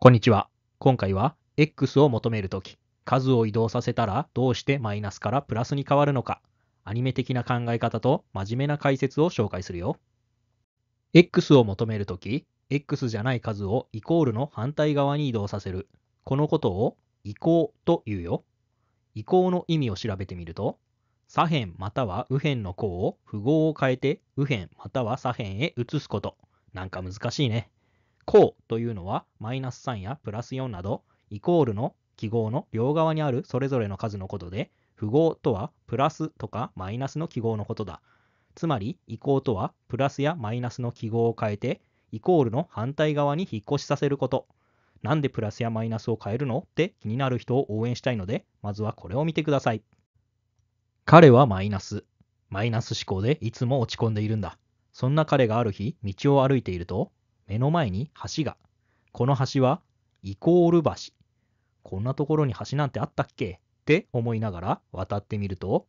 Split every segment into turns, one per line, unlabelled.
こんにちは。今回は X を求めるとき、数を移動させたらどうしてマイナスからプラスに変わるのか、アニメ的な考え方と真面目な解説を紹介するよ。X を求めるとき、X じゃない数をイコールの反対側に移動させる。このことを移行というよ。移行の意味を調べてみると、左辺または右辺の項を符号を変えて右辺または左辺へ移すこと。なんか難しいね。うというのは、マイナス3やプラス4など、イコールの記号の両側にあるそれぞれの数のことで、符号とはプラスとかマイナスの記号のことだ。つまり、移行とはプラスやマイナスの記号を変えて、イコールの反対側に引っ越しさせること。なんでプラスやマイナスを変えるのって気になる人を応援したいので、まずはこれを見てください。彼はマイナス。マイナス思考でいつも落ち込んでいるんだ。そんな彼がある日、道を歩いていると、目の前に橋が。この橋はイコール橋。こんなところに橋なんてあったっけって思いながら渡ってみると、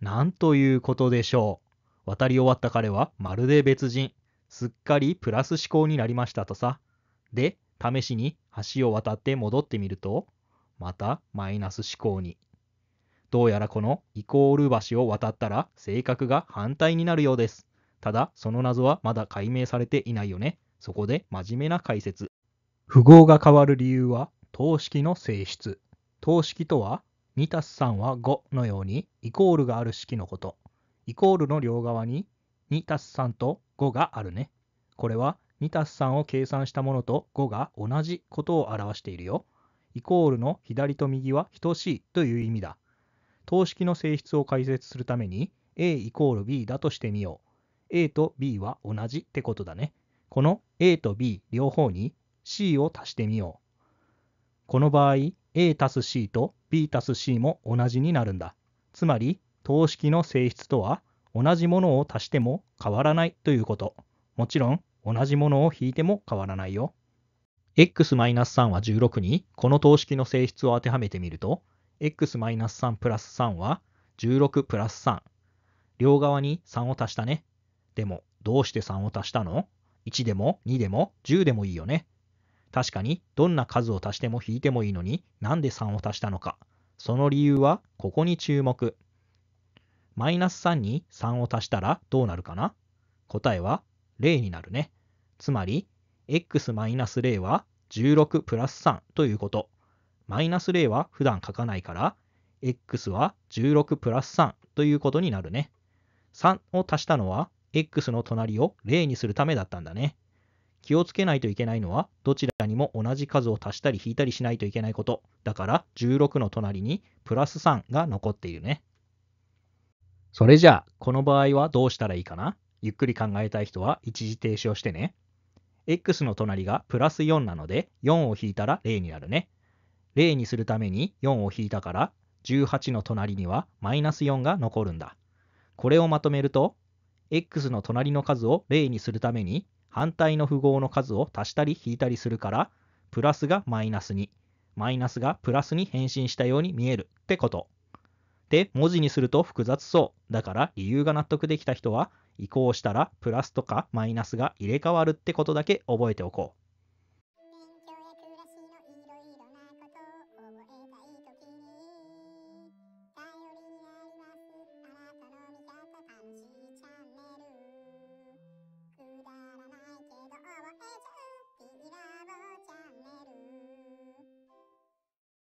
なんということでしょう。渡り終わった彼はまるで別人。すっかりプラス思考になりましたとさ。で、試しに橋を渡って戻ってみると、またマイナス思考に。どうやらこのイコール橋を渡ったら性格が反対になるようです。ただ、その謎はまだ解明されていないよね。そこで真面目な解説。符号が変わる理由は、等式の性質。等式とは、2 3は5のように、イコールがある式のこと。イコールの両側に、2 3と5があるね。これは、2 3を計算したものと5が同じことを表しているよ。イコールの左と右は等しいという意味だ。等式の性質を解説するために、a イコール b だとしてみよう。A と B は同じってことだね。この A と B 両方に C を足してみよう。この場合、A たす C と B たす C も同じになるんだ。つまり、等式の性質とは、同じものを足しても変わらないということ。もちろん、同じものを引いても変わらないよ。x-3 は16に、この等式の性質を当てはめてみると、x-3 プラス3は16プラス3。両側に3を足したね。でも、どうして3を足したの ?1 でも2でも10でもいいよね。確かに、どんな数を足しても引いてもいいのに、なんで3を足したのか。その理由は、ここに注目。マイナス3に3を足したらどうなるかな答えは0になるね。つまり、x-0 は16プラス3ということ。マイナス0は普段書かないから、x は16プラス3ということになるね。3を足したのは x の隣を例にするためだったんだね。気をつけないといけないのは、どちらにも同じ数を足したり引いたりしないといけないこと。だから、16の隣にプラス3が残っているね。それじゃあ、この場合はどうしたらいいかなゆっくり考えたい人は一時停止をしてね。x の隣がプラス4なので、4を引いたら0になるね。0にするために4を引いたから、18の隣にはマイナス4が残るんだ。これをまとめると、x の隣の数を0にするために反対の符号の数を足したり引いたりするからプラスがマイナスにマイナスがプラスに変身したように見えるってこと。で文字にすると複雑そう。だから理由が納得できた人は移行したらプラスとかマイナスが入れ替わるってことだけ覚えておこう。